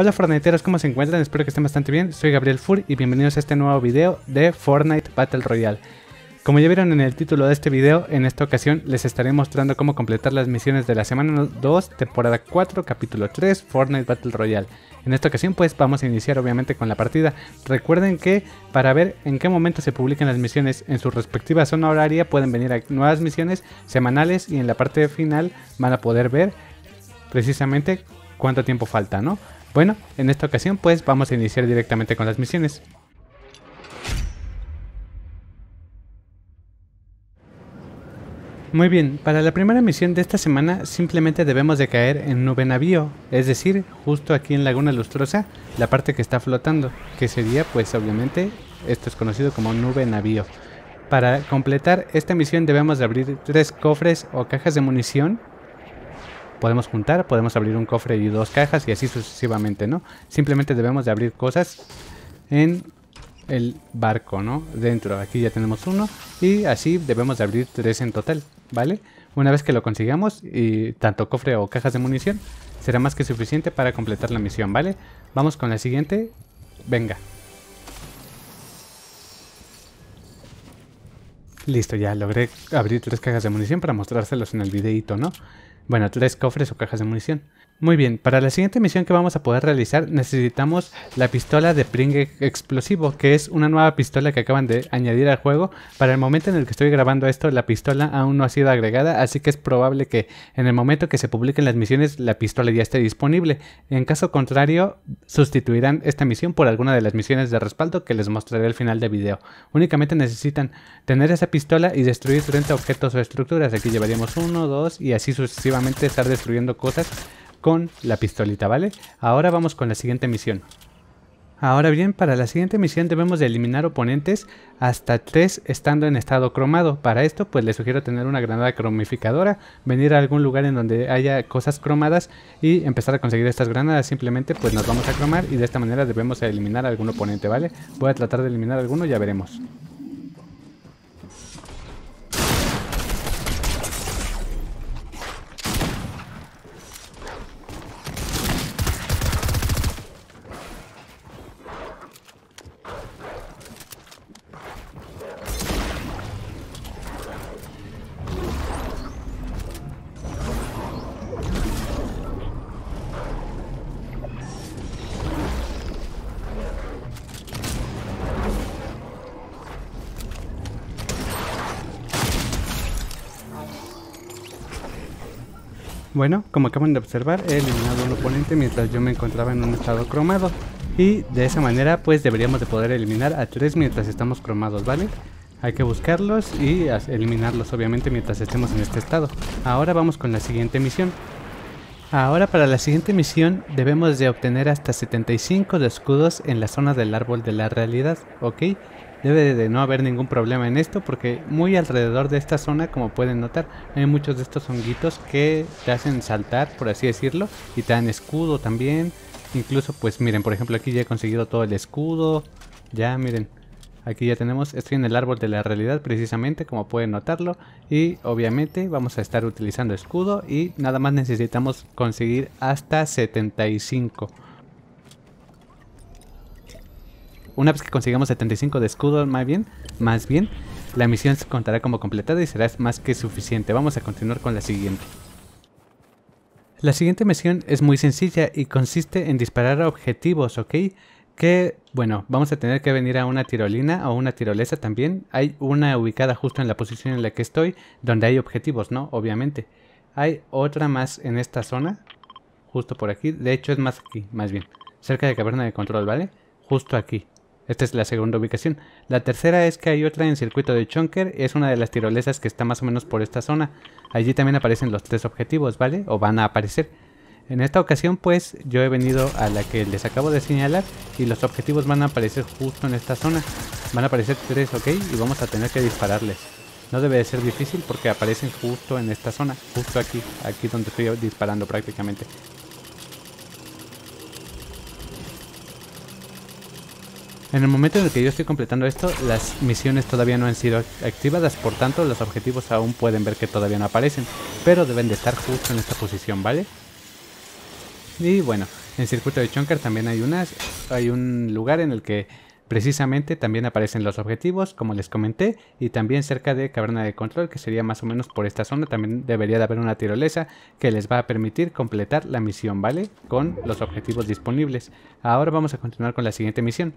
Hola Fortniteros, ¿cómo se encuentran? Espero que estén bastante bien. Soy Gabriel Fur y bienvenidos a este nuevo video de Fortnite Battle Royale. Como ya vieron en el título de este video, en esta ocasión les estaré mostrando cómo completar las misiones de la semana 2, temporada 4, capítulo 3, Fortnite Battle Royale. En esta ocasión pues vamos a iniciar obviamente con la partida. Recuerden que para ver en qué momento se publican las misiones en su respectiva zona horaria pueden venir a nuevas misiones semanales y en la parte final van a poder ver precisamente cuánto tiempo falta, ¿no? Bueno, en esta ocasión pues vamos a iniciar directamente con las misiones. Muy bien, para la primera misión de esta semana simplemente debemos de caer en nube navío, es decir, justo aquí en Laguna Lustrosa, la parte que está flotando, que sería pues obviamente, esto es conocido como nube navío. Para completar esta misión debemos de abrir tres cofres o cajas de munición podemos juntar, podemos abrir un cofre y dos cajas y así sucesivamente, ¿no? Simplemente debemos de abrir cosas en el barco, ¿no? Dentro, aquí ya tenemos uno y así debemos de abrir tres en total, ¿vale? Una vez que lo consigamos, y tanto cofre o cajas de munición, será más que suficiente para completar la misión, ¿vale? Vamos con la siguiente, venga. Listo, ya logré abrir tres cajas de munición para mostrárselos en el videito, ¿no? Bueno, tres cofres o cajas de munición. Muy bien, para la siguiente misión que vamos a poder realizar necesitamos la pistola de Pring Explosivo, que es una nueva pistola que acaban de añadir al juego. Para el momento en el que estoy grabando esto, la pistola aún no ha sido agregada, así que es probable que en el momento que se publiquen las misiones, la pistola ya esté disponible. En caso contrario, sustituirán esta misión por alguna de las misiones de respaldo que les mostraré al final del video. Únicamente necesitan tener esa pistola y destruir 30 objetos o estructuras. Aquí llevaríamos uno, dos y así sucesivamente estar destruyendo cosas con la pistolita, ¿vale? Ahora vamos con la siguiente misión. Ahora bien, para la siguiente misión debemos de eliminar oponentes hasta tres estando en estado cromado. Para esto, pues les sugiero tener una granada cromificadora, venir a algún lugar en donde haya cosas cromadas y empezar a conseguir estas granadas. Simplemente pues nos vamos a cromar y de esta manera debemos eliminar algún oponente, ¿vale? Voy a tratar de eliminar alguno, ya veremos. Bueno, como acaban de observar, he eliminado un oponente mientras yo me encontraba en un estado cromado. Y de esa manera pues deberíamos de poder eliminar a tres mientras estamos cromados, ¿vale? Hay que buscarlos y eliminarlos obviamente mientras estemos en este estado. Ahora vamos con la siguiente misión. Ahora para la siguiente misión debemos de obtener hasta 75 de escudos en la zona del árbol de la realidad, ¿ok? Debe de no haber ningún problema en esto porque muy alrededor de esta zona, como pueden notar, hay muchos de estos honguitos que te hacen saltar, por así decirlo, y te dan escudo también. Incluso, pues miren, por ejemplo, aquí ya he conseguido todo el escudo. Ya, miren, aquí ya tenemos, estoy en el árbol de la realidad precisamente como pueden notarlo y obviamente vamos a estar utilizando escudo y nada más necesitamos conseguir hasta 75 una vez que consigamos 75 de escudo, más bien, más bien, la misión se contará como completada y será más que suficiente. Vamos a continuar con la siguiente. La siguiente misión es muy sencilla y consiste en disparar objetivos, ¿ok? Que, bueno, vamos a tener que venir a una tirolina o una tirolesa también. Hay una ubicada justo en la posición en la que estoy, donde hay objetivos, ¿no? Obviamente. Hay otra más en esta zona, justo por aquí. De hecho, es más aquí, más bien. Cerca de la caverna de control, ¿vale? Justo aquí. Esta es la segunda ubicación. La tercera es que hay otra en circuito de Chonker, es una de las tirolesas que está más o menos por esta zona. Allí también aparecen los tres objetivos, ¿vale? O van a aparecer. En esta ocasión pues yo he venido a la que les acabo de señalar y los objetivos van a aparecer justo en esta zona. Van a aparecer tres, ¿ok? Y vamos a tener que dispararles. No debe de ser difícil porque aparecen justo en esta zona, justo aquí, aquí donde estoy disparando prácticamente. En el momento en el que yo estoy completando esto, las misiones todavía no han sido activadas, por tanto los objetivos aún pueden ver que todavía no aparecen, pero deben de estar justo en esta posición, ¿vale? Y bueno, en el circuito de Chonker también hay, unas, hay un lugar en el que precisamente también aparecen los objetivos, como les comenté, y también cerca de Caverna de Control, que sería más o menos por esta zona, también debería de haber una tirolesa que les va a permitir completar la misión, ¿vale? Con los objetivos disponibles. Ahora vamos a continuar con la siguiente misión.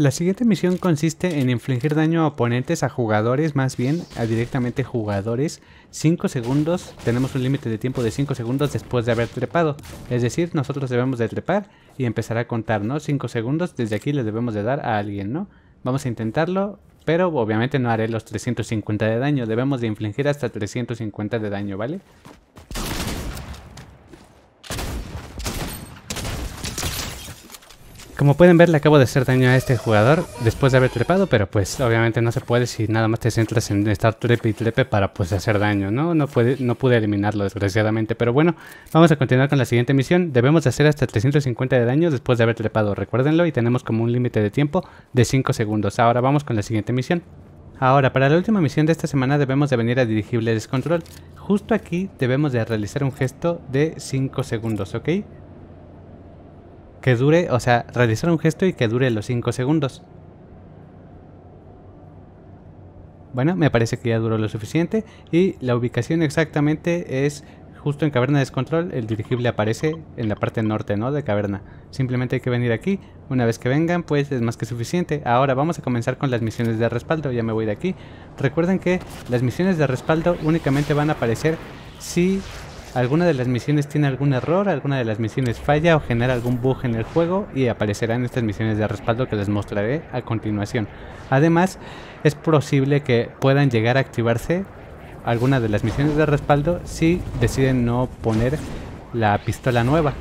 La siguiente misión consiste en infligir daño a oponentes, a jugadores, más bien a directamente jugadores, 5 segundos, tenemos un límite de tiempo de 5 segundos después de haber trepado, es decir, nosotros debemos de trepar y empezar a contar, ¿no? 5 segundos, desde aquí le debemos de dar a alguien, ¿no? Vamos a intentarlo, pero obviamente no haré los 350 de daño, debemos de infligir hasta 350 de daño, ¿vale? Como pueden ver le acabo de hacer daño a este jugador después de haber trepado, pero pues obviamente no se puede si nada más te centras en estar trepe y trepe para pues hacer daño, ¿no? No, no pude eliminarlo desgraciadamente, pero bueno, vamos a continuar con la siguiente misión. Debemos hacer hasta 350 de daño después de haber trepado, recuérdenlo, y tenemos como un límite de tiempo de 5 segundos. Ahora vamos con la siguiente misión. Ahora, para la última misión de esta semana debemos de venir a dirigible descontrol. Justo aquí debemos de realizar un gesto de 5 segundos, ¿ok? Que dure, o sea, realizar un gesto y que dure los 5 segundos. Bueno, me parece que ya duró lo suficiente y la ubicación exactamente es justo en Caverna de Descontrol. El dirigible aparece en la parte norte, ¿no? De Caverna. Simplemente hay que venir aquí. Una vez que vengan, pues es más que suficiente. Ahora vamos a comenzar con las misiones de respaldo. Ya me voy de aquí. Recuerden que las misiones de respaldo únicamente van a aparecer si alguna de las misiones tiene algún error, alguna de las misiones falla o genera algún bug en el juego y aparecerán estas misiones de respaldo que les mostraré a continuación. Además, es posible que puedan llegar a activarse algunas de las misiones de respaldo si deciden no poner la pistola nueva.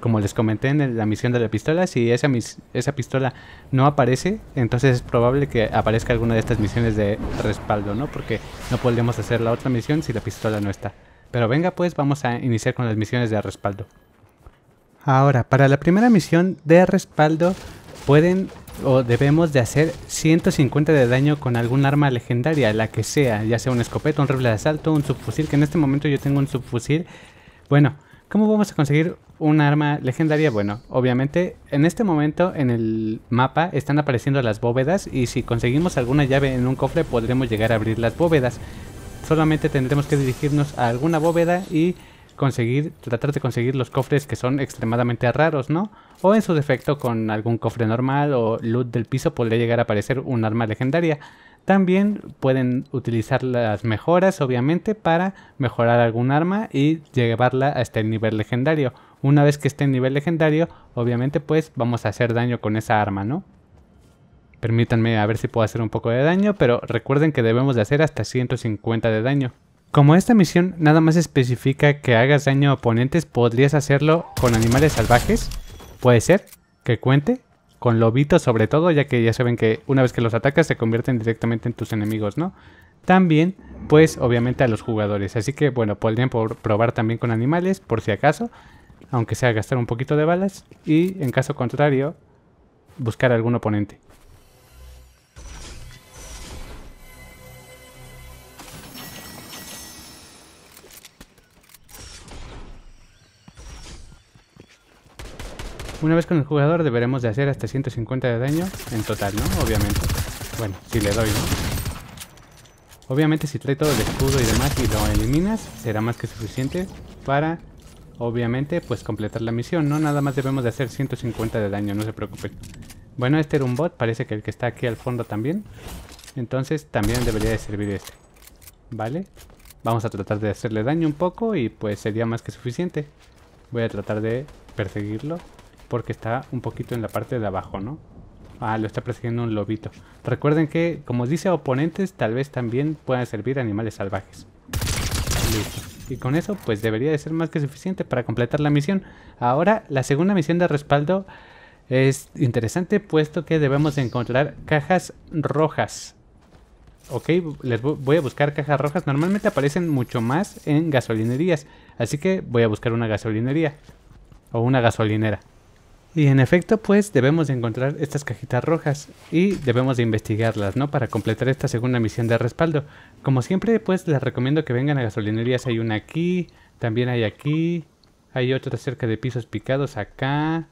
Como les comenté en la misión de la pistola, si esa, pistola no aparece, entonces es probable que aparezca alguna de estas misiones de respaldo, ¿no? Porque no podríamos hacer la otra misión si la pistola no está. Pero venga pues, vamos a iniciar con las misiones de respaldo. Ahora, para la primera misión de respaldo pueden o debemos de hacer 150 de daño con algún arma legendaria, la que sea, ya sea un escopeta, un rifle de asalto, un subfusil, que en este momento yo tengo un subfusil. Bueno, ¿cómo vamos a conseguir un arma legendaria? Bueno, obviamente en este momento en el mapa están apareciendo las bóvedas y si conseguimos alguna llave en un cofre podremos llegar a abrir las bóvedas solamente tendremos que dirigirnos a alguna bóveda y conseguir, tratar de conseguir los cofres que son extremadamente raros, ¿no? O en su defecto con algún cofre normal o loot del piso podría llegar a aparecer un arma legendaria. También pueden utilizar las mejoras, obviamente, para mejorar algún arma y llevarla hasta el este nivel legendario. Una vez que esté en nivel legendario, obviamente, pues vamos a hacer daño con esa arma, ¿no? Permítanme a ver si puedo hacer un poco de daño, pero recuerden que debemos de hacer hasta 150 de daño. Como esta misión nada más especifica que hagas daño a oponentes, podrías hacerlo con animales salvajes. Puede ser que cuente, con lobitos sobre todo, ya que ya saben que una vez que los atacas se convierten directamente en tus enemigos, ¿no? También, pues obviamente a los jugadores, así que bueno, podrían probar también con animales, por si acaso, aunque sea gastar un poquito de balas, y en caso contrario, buscar algún oponente. Una vez con el jugador deberemos de hacer hasta 150 de daño en total, ¿no? Obviamente. Bueno, si le doy, Obviamente si trae todo el escudo y demás y lo eliminas, será más que suficiente para, obviamente, pues completar la misión, ¿no? Nada más debemos de hacer 150 de daño, no se preocupen. Bueno, este era un bot, parece que el que está aquí al fondo también. Entonces también debería de servir este. ¿Vale? Vamos a tratar de hacerle daño un poco y pues sería más que suficiente. Voy a tratar de perseguirlo porque está un poquito en la parte de abajo, ¿no? Ah, lo está persiguiendo un lobito. Recuerden que, como dice oponentes, tal vez también puedan servir animales salvajes. Y con eso, pues debería de ser más que suficiente para completar la misión. Ahora, la segunda misión de respaldo es interesante puesto que debemos encontrar cajas rojas. Ok, les voy a buscar cajas rojas. Normalmente aparecen mucho más en gasolinerías. Así que voy a buscar una gasolinería. O una gasolinera. Y en efecto, pues debemos de encontrar estas cajitas rojas y debemos de investigarlas, ¿no? Para completar esta segunda misión de respaldo. Como siempre, pues les recomiendo que vengan a gasolinerías. Hay una aquí, también hay aquí, hay otra cerca de pisos picados acá,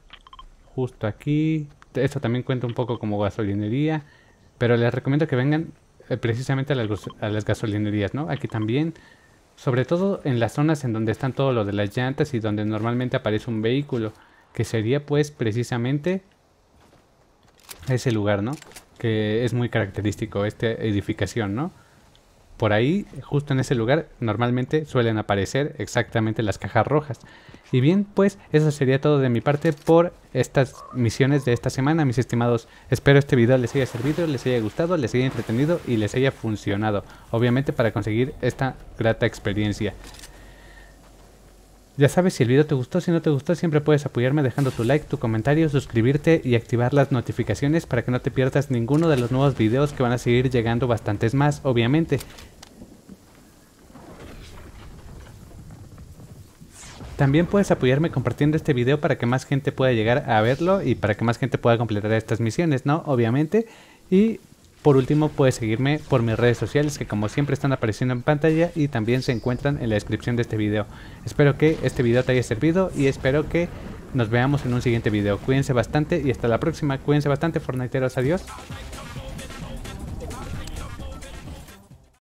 justo aquí. Esto también cuenta un poco como gasolinería, pero les recomiendo que vengan eh, precisamente a las, a las gasolinerías, ¿no? Aquí también. Sobre todo en las zonas en donde están todo lo de las llantas y donde normalmente aparece un vehículo que sería pues precisamente ese lugar, ¿no? Que es muy característico, esta edificación, ¿no? Por ahí, justo en ese lugar, normalmente suelen aparecer exactamente las cajas rojas. Y bien, pues eso sería todo de mi parte por estas misiones de esta semana, mis estimados. Espero este video les haya servido, les haya gustado, les haya entretenido y les haya funcionado. Obviamente para conseguir esta grata experiencia. Ya sabes si el video te gustó, si no te gustó, siempre puedes apoyarme dejando tu like, tu comentario, suscribirte y activar las notificaciones para que no te pierdas ninguno de los nuevos videos que van a seguir llegando bastantes más, obviamente. También puedes apoyarme compartiendo este video para que más gente pueda llegar a verlo y para que más gente pueda completar estas misiones, ¿no? Obviamente. Y por último, puedes seguirme por mis redes sociales que como siempre están apareciendo en pantalla y también se encuentran en la descripción de este video. Espero que este video te haya servido y espero que nos veamos en un siguiente video. Cuídense bastante y hasta la próxima. Cuídense bastante, Fortniteros. Adiós.